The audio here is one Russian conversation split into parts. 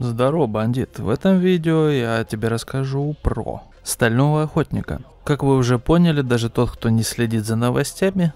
Здорово, бандит. В этом видео я тебе расскажу про стального охотника. Как вы уже поняли, даже тот, кто не следит за новостями,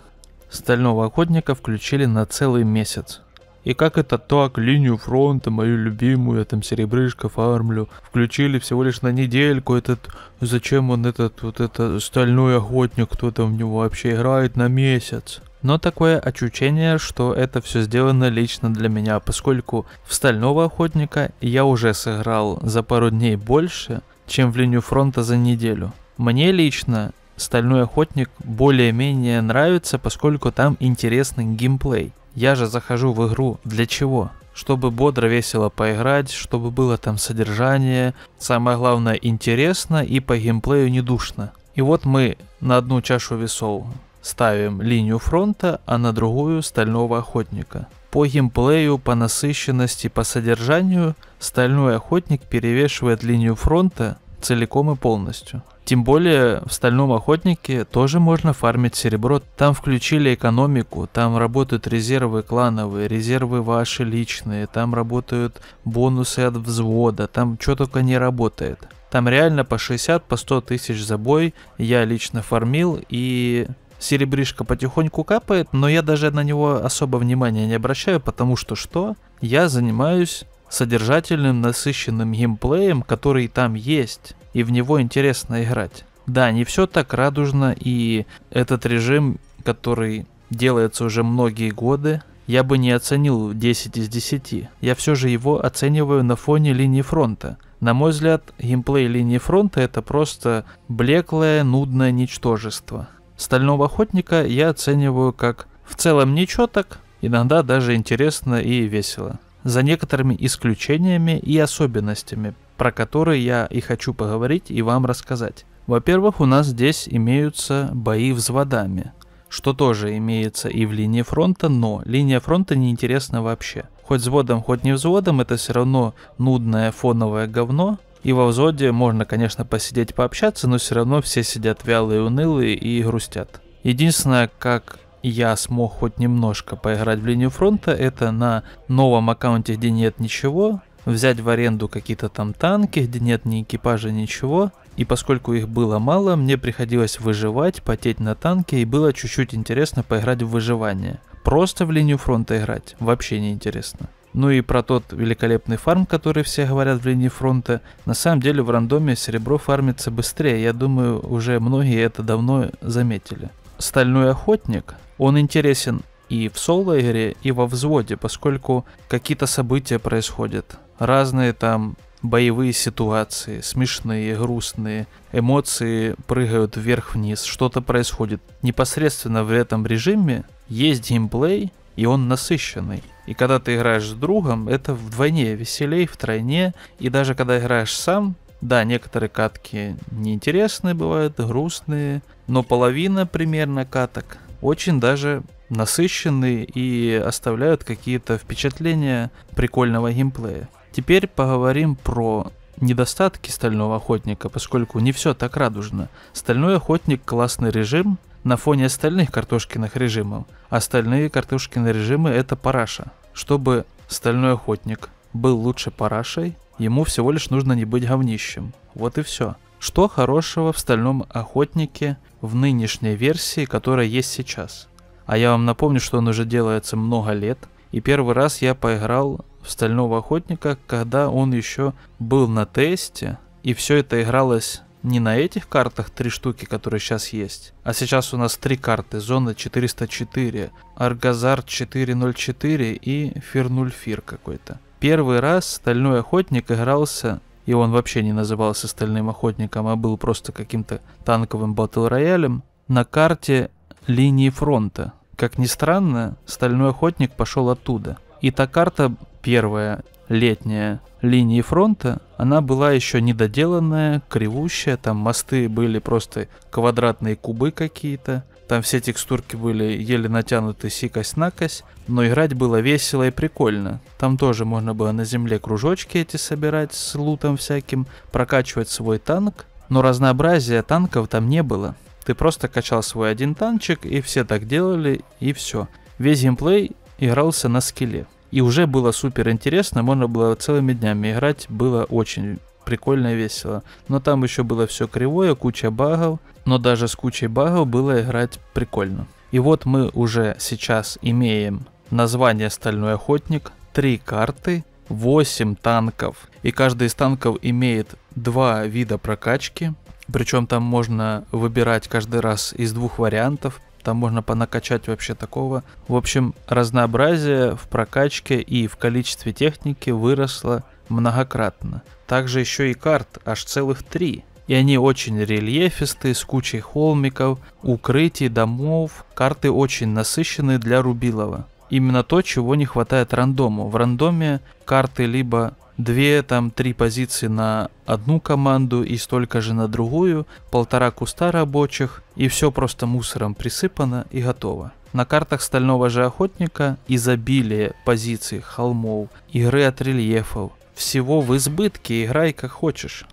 стального охотника включили на целый месяц. И как это так, линию фронта, мою любимую, там серебрышко, фармлю включили всего лишь на недельку этот, зачем он этот, вот этот стальной охотник, кто там в него вообще играет на месяц. Но такое ощущение, что это все сделано лично для меня, поскольку в Стального Охотника я уже сыграл за пару дней больше, чем в линию фронта за неделю. Мне лично Стальной Охотник более-менее нравится, поскольку там интересный геймплей. Я же захожу в игру для чего? Чтобы бодро, весело поиграть, чтобы было там содержание, самое главное интересно и по геймплею не душно. И вот мы на одну чашу весов ставим линию фронта, а на другую стального охотника. По геймплею, по насыщенности, по содержанию стальной охотник перевешивает линию фронта целиком и полностью. Тем более в стальном охотнике тоже можно фармить серебро. Там включили экономику, там работают резервы клановые, резервы ваши личные, там работают бонусы от взвода, там что только не работает. Там реально по 60, по 100 тысяч за бой я лично фармил и серебришка потихоньку капает, но я даже на него особо внимания не обращаю, потому что что? Я занимаюсь содержательным, насыщенным геймплеем, который там есть, и в него интересно играть. Да, не все так радужно, и этот режим, который делается уже многие годы, я бы не оценил 10 из 10. Я все же его оцениваю на фоне линии фронта. На мой взгляд, геймплей линии фронта это просто блеклое, нудное ничтожество. Стального охотника я оцениваю как в целом ничего так, иногда даже интересно и весело за некоторыми исключениями и особенностями, про которые я и хочу поговорить и вам рассказать. Во-первых, у нас здесь имеются бои взводами, что тоже имеется и в линии фронта, но линия фронта неинтересна вообще. Хоть взводом, хоть не взводом, это все равно нудное фоновое говно, и во взводе можно, конечно, посидеть пообщаться, но все равно все сидят вялые, унылые и грустят. Единственное, как я смог хоть немножко поиграть в линию фронта, это на новом аккаунте, где нет ничего, взять в аренду какие-то там танки, где нет ни экипажа, ничего. И поскольку их было мало, мне приходилось выживать, потеть на танке, и было чуть-чуть интересно поиграть в выживание. Просто в линию фронта играть вообще не интересно. Ну и про тот великолепный фарм, который все говорят в линии фронта. На самом деле в рандоме серебро фармится быстрее, я думаю, уже многие это давно заметили. «Стальной охотник», он интересен и в соло-игре, и во взводе, поскольку какие-то события происходят. Разные там боевые ситуации, смешные, грустные, эмоции прыгают вверх-вниз, что-то происходит. Непосредственно в этом режиме есть геймплей, и он насыщенный. И когда ты играешь с другом, это вдвойне веселей, втройне. И даже когда играешь сам, да, некоторые катки неинтересные бывают, грустные, но половина примерно каток очень даже насыщенные и оставляют какие-то впечатления прикольного геймплея. Теперь поговорим про недостатки стального охотника, поскольку не все так радужно. Стальной охотник классный режим на фоне остальных картошкиных режимов. Остальные а картошкины режимы это параша. Чтобы стальной охотник был лучше парашей, ему всего лишь нужно не быть говнищем. Вот и все. Что хорошего в стальном охотнике в нынешней версии, которая есть сейчас. А я вам напомню, что он уже делается много лет. И первый раз я поиграл в Стального Охотника, когда он еще был на тесте. И все это игралось не на этих картах три штуки, которые сейчас есть. А сейчас у нас три карты. Зона 404, Аргазар 404 и Фирнульфир какой-то. Первый раз Стальной Охотник игрался и он вообще не назывался «Стальным охотником», а был просто каким-то танковым батл-роялем, на карте линии фронта. Как ни странно, «Стальной охотник» пошел оттуда. И та карта первая, летняя, линии фронта, она была еще недоделанная, кривущая, там мосты были просто квадратные кубы какие-то – там все текстурки были еле натянуты сикость-накость, но играть было весело и прикольно. Там тоже можно было на земле кружочки эти собирать с лутом всяким, прокачивать свой танк, но разнообразия танков там не было. Ты просто качал свой один танчик, и все так делали, и все. Весь геймплей игрался на скилле. И уже было супер интересно, можно было целыми днями играть, было очень прикольно и весело. Но там еще было все кривое, куча багов, но даже с кучей багов было играть прикольно. И вот мы уже сейчас имеем название «Стальной охотник», три карты, 8 танков. И каждый из танков имеет два вида прокачки. Причем там можно выбирать каждый раз из двух вариантов. Там можно понакачать вообще такого. В общем, разнообразие в прокачке и в количестве техники выросло многократно также еще и карт, аж целых три. И они очень рельефистые, с кучей холмиков, укрытий, домов. Карты очень насыщенные для Рубилова. Именно то, чего не хватает рандому. В рандоме карты либо две, там, три позиции на одну команду и столько же на другую, полтора куста рабочих, и все просто мусором присыпано и готово. На картах стального же охотника изобилие позиций, холмов, игры от рельефов, всего в избытке, играй как хочешь.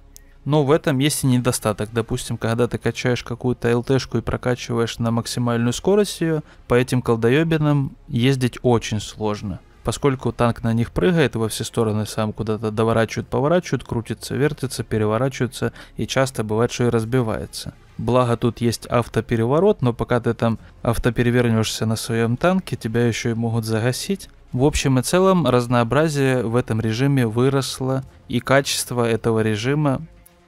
Но в этом есть и недостаток. Допустим, когда ты качаешь какую-то ЛТшку и прокачиваешь на максимальную скорость ее, по этим колдоебинам ездить очень сложно. Поскольку танк на них прыгает во все стороны, сам куда-то доворачивает, поворачивает, крутится, вертится, переворачивается и часто бывает, что и разбивается. Благо тут есть автопереворот, но пока ты там автоперевернешься на своем танке, тебя еще и могут загасить. В общем и целом разнообразие в этом режиме выросло, и качество этого режима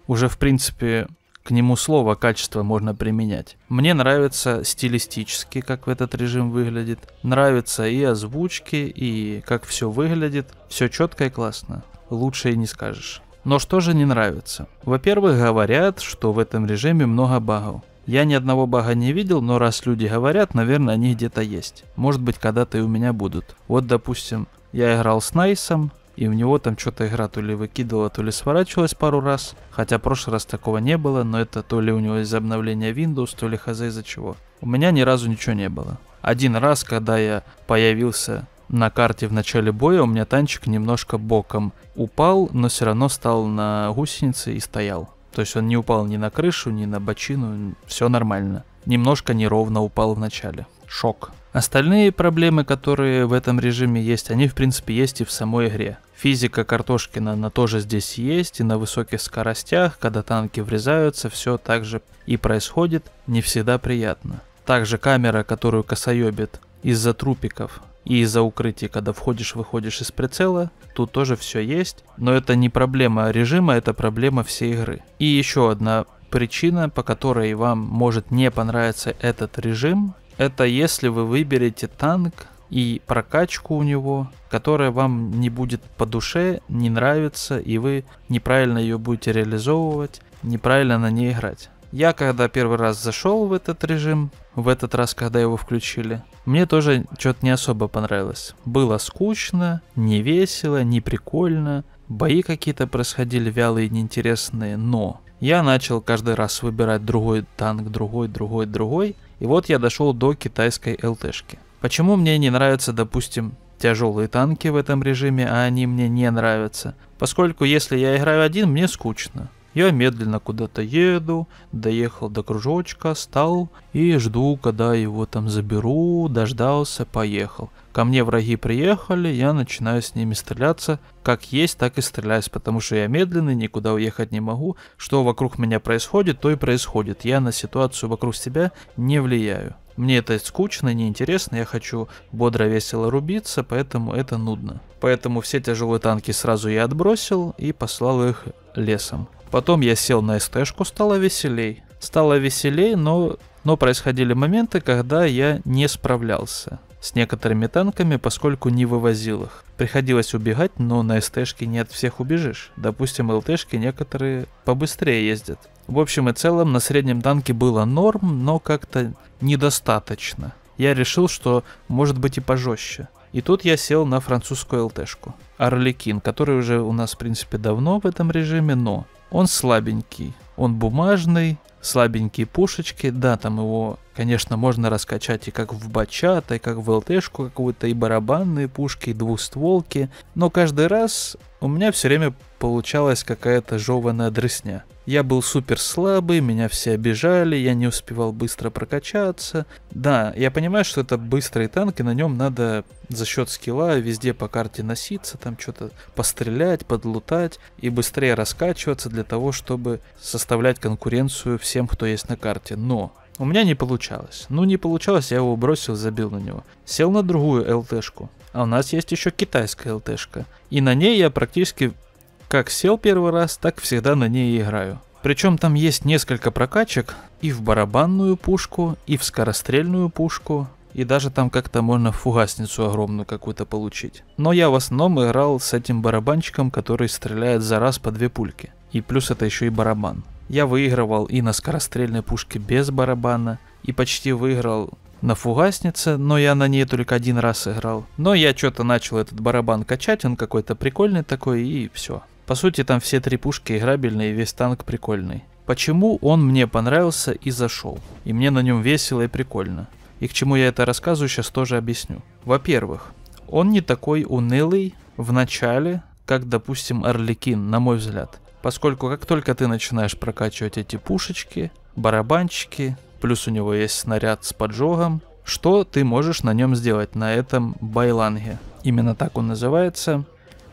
уже в принципе к нему слово качество можно применять. Мне нравится стилистически, как в этот режим выглядит. Нравятся и озвучки, и как все выглядит. Все четко и классно. Лучше и не скажешь. Но что же не нравится? Во-первых, говорят, что в этом режиме много багов. Я ни одного бага не видел, но раз люди говорят, наверное, они где-то есть. Может быть, когда-то и у меня будут. Вот, допустим, я играл с Найсом, и у него там что-то игра то ли выкидывала, то ли сворачивалась пару раз. Хотя в прошлый раз такого не было, но это то ли у него из-за обновления Windows, то ли хз из-за чего. У меня ни разу ничего не было. Один раз, когда я появился на карте в начале боя, у меня танчик немножко боком упал, но все равно стал на гусенице и стоял. То есть он не упал ни на крышу, ни на бочину, все нормально. Немножко неровно упал в начале. Шок. Остальные проблемы, которые в этом режиме есть, они в принципе есть и в самой игре. Физика Картошкина, она тоже здесь есть, и на высоких скоростях, когда танки врезаются, все так же и происходит, не всегда приятно. Также камера, которую косоебит из-за трупиков, и из-за укрытия, когда входишь-выходишь из прицела, тут тоже все есть, но это не проблема режима, это проблема всей игры. И еще одна причина, по которой вам может не понравиться этот режим, это если вы выберете танк и прокачку у него, которая вам не будет по душе, не нравится, и вы неправильно ее будете реализовывать, неправильно на ней играть. Я когда первый раз зашел в этот режим, в этот раз, когда его включили, мне тоже что-то не особо понравилось. Было скучно, не весело, не прикольно, бои какие-то происходили вялые, неинтересные, но я начал каждый раз выбирать другой танк, другой, другой, другой, и вот я дошел до китайской ЛТшки. Почему мне не нравятся, допустим, тяжелые танки в этом режиме, а они мне не нравятся? Поскольку если я играю один, мне скучно. Я медленно куда-то еду, доехал до кружочка, стал и жду, когда его там заберу, дождался, поехал. Ко мне враги приехали, я начинаю с ними стреляться, как есть, так и стреляюсь, потому что я медленный, никуда уехать не могу. Что вокруг меня происходит, то и происходит. Я на ситуацию вокруг себя не влияю. Мне это скучно, неинтересно, я хочу бодро, весело рубиться, поэтому это нудно. Поэтому все тяжелые танки сразу я отбросил и послал их лесом. Потом я сел на СТшку, стало веселей. Стало веселей, но, но происходили моменты, когда я не справлялся с некоторыми танками, поскольку не вывозил их. Приходилось убегать, но на СТшке не от всех убежишь. Допустим, ЛТшки некоторые побыстрее ездят. В общем и целом, на среднем танке было норм, но как-то недостаточно. Я решил, что может быть и пожестче. И тут я сел на французскую ЛТшку. Арликин, который уже у нас, в принципе, давно в этом режиме, но он слабенький, он бумажный, слабенькие пушечки. Да, там его, конечно, можно раскачать и как в бачат, и как в ЛТшку какую-то, и барабанные пушки, и двустволки. Но каждый раз у меня все время получалась какая-то жеванная дрысня. Я был супер слабый, меня все обижали, я не успевал быстро прокачаться. Да, я понимаю, что это быстрый танк, и на нем надо за счет скилла везде по карте носиться, там что-то пострелять, подлутать и быстрее раскачиваться для того, чтобы составлять конкуренцию всем, кто есть на карте. Но у меня не получалось. Ну не получалось, я его бросил, забил на него. Сел на другую ЛТшку. А у нас есть еще китайская ЛТшка. И на ней я практически как сел первый раз, так всегда на ней играю. Причем там есть несколько прокачек и в барабанную пушку, и в скорострельную пушку, и даже там как-то можно фугасницу огромную какую-то получить. Но я в основном играл с этим барабанчиком, который стреляет за раз по две пульки. И плюс это еще и барабан. Я выигрывал и на скорострельной пушке без барабана, и почти выиграл на фугаснице, но я на ней только один раз играл. Но я что-то начал этот барабан качать, он какой-то прикольный такой, и все. По сути, там все три пушки играбельные, и весь танк прикольный. Почему он мне понравился и зашел? И мне на нем весело и прикольно. И к чему я это рассказываю, сейчас тоже объясню. Во-первых, он не такой унылый в начале, как, допустим, Орликин, на мой взгляд. Поскольку как только ты начинаешь прокачивать эти пушечки, барабанчики, плюс у него есть снаряд с поджогом, что ты можешь на нем сделать, на этом байланге? Именно так он называется.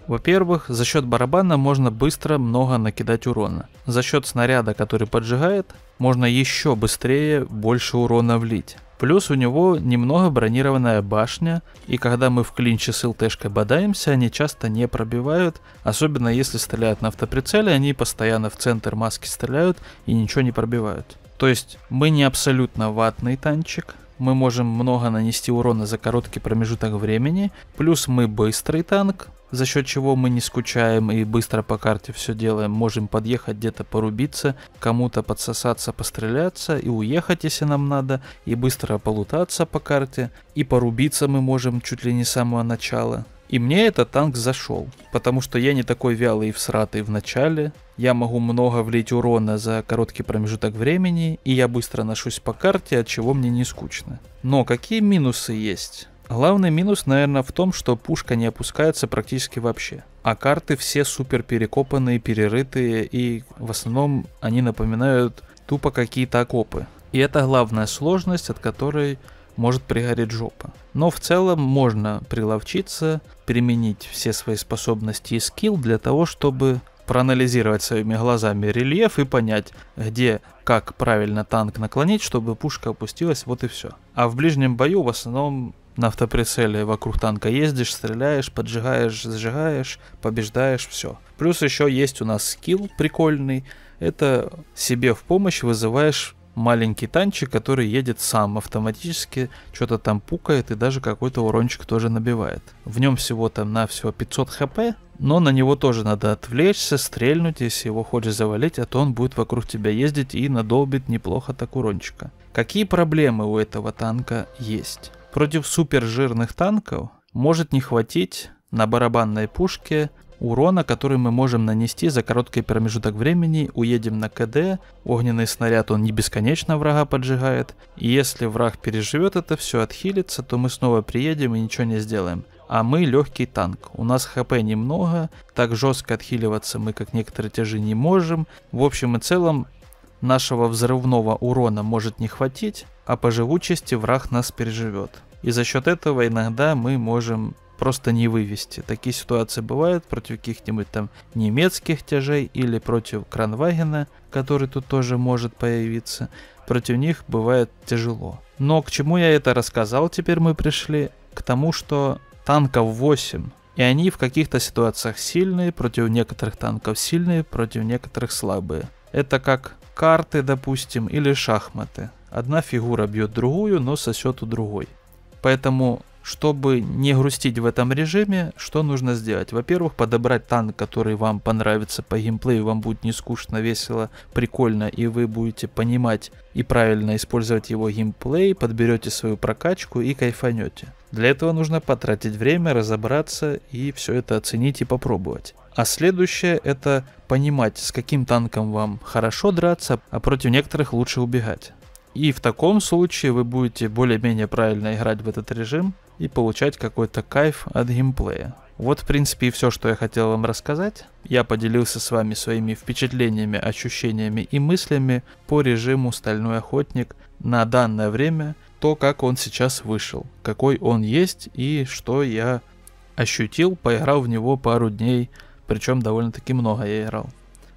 Во-первых, за счет барабана можно быстро много накидать урона. За счет снаряда, который поджигает, можно еще быстрее больше урона влить. Плюс у него немного бронированная башня, и когда мы в клинче с ЛТшкой бодаемся, они часто не пробивают, особенно если стреляют на автоприцеле, они постоянно в центр маски стреляют и ничего не пробивают. То есть мы не абсолютно ватный танчик, мы можем много нанести урона за короткий промежуток времени, плюс мы быстрый танк, за счет чего мы не скучаем и быстро по карте все делаем, можем подъехать где-то порубиться, кому-то подсосаться, постреляться и уехать, если нам надо, и быстро полутаться по карте, и порубиться мы можем чуть ли не с самого начала. И мне этот танк зашел, потому что я не такой вялый и всратый в начале, я могу много влить урона за короткий промежуток времени, и я быстро ношусь по карте, от чего мне не скучно. Но какие минусы есть? Главный минус, наверное, в том, что пушка не опускается практически вообще. А карты все супер перекопанные, перерытые, и в основном они напоминают тупо какие-то окопы. И это главная сложность, от которой может пригореть жопа. Но в целом можно приловчиться, применить все свои способности и скилл для того, чтобы проанализировать своими глазами рельеф и понять, где, как правильно танк наклонить, чтобы пушка опустилась, вот и все. А в ближнем бою в основном на автоприцеле вокруг танка ездишь, стреляешь, поджигаешь, сжигаешь, побеждаешь, все. Плюс еще есть у нас скилл прикольный, это себе в помощь вызываешь маленький танчик, который едет сам, автоматически что-то там пукает и даже какой-то урончик тоже набивает. В нем всего там на всего 500 хп, но на него тоже надо отвлечься, стрельнуть, если его хочешь завалить, а то он будет вокруг тебя ездить и надолбит неплохо так урончика. Какие проблемы у этого танка есть? Против супер жирных танков может не хватить на барабанной пушке урона, который мы можем нанести за короткий промежуток времени. Уедем на КД, огненный снаряд он не бесконечно врага поджигает. И если враг переживет это все, отхилится, то мы снова приедем и ничего не сделаем. А мы легкий танк, у нас хп немного, так жестко отхиливаться мы как некоторые тяжи не можем. В общем и целом, нашего взрывного урона может не хватить, а по живучести враг нас переживет. И за счет этого иногда мы можем просто не вывести. Такие ситуации бывают против каких-нибудь там немецких тяжей или против Кранвагена, который тут тоже может появиться. Против них бывает тяжело. Но к чему я это рассказал, теперь мы пришли к тому, что танков 8, и они в каких-то ситуациях сильные, против некоторых танков сильные, против некоторых слабые. Это как карты, допустим, или шахматы. Одна фигура бьет другую, но сосет у другой. Поэтому чтобы не грустить в этом режиме, что нужно сделать? Во-первых, подобрать танк, который вам понравится по геймплею, вам будет не скучно, весело, прикольно, и вы будете понимать и правильно использовать его геймплей, подберете свою прокачку и кайфанете. Для этого нужно потратить время, разобраться и все это оценить и попробовать. А следующее это понимать, с каким танком вам хорошо драться, а против некоторых лучше убегать. И в таком случае вы будете более-менее правильно играть в этот режим, и получать какой-то кайф от геймплея. Вот, в принципе, и все, что я хотел вам рассказать. Я поделился с вами своими впечатлениями, ощущениями и мыслями по режиму «Стальной охотник» на данное время, то, как он сейчас вышел, какой он есть и что я ощутил, поиграл в него пару дней, причем довольно-таки много я играл.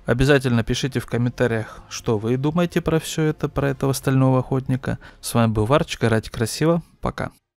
Обязательно пишите в комментариях, что вы думаете про все это, про этого стального охотника. С вами был Варчик, играйте красиво, пока.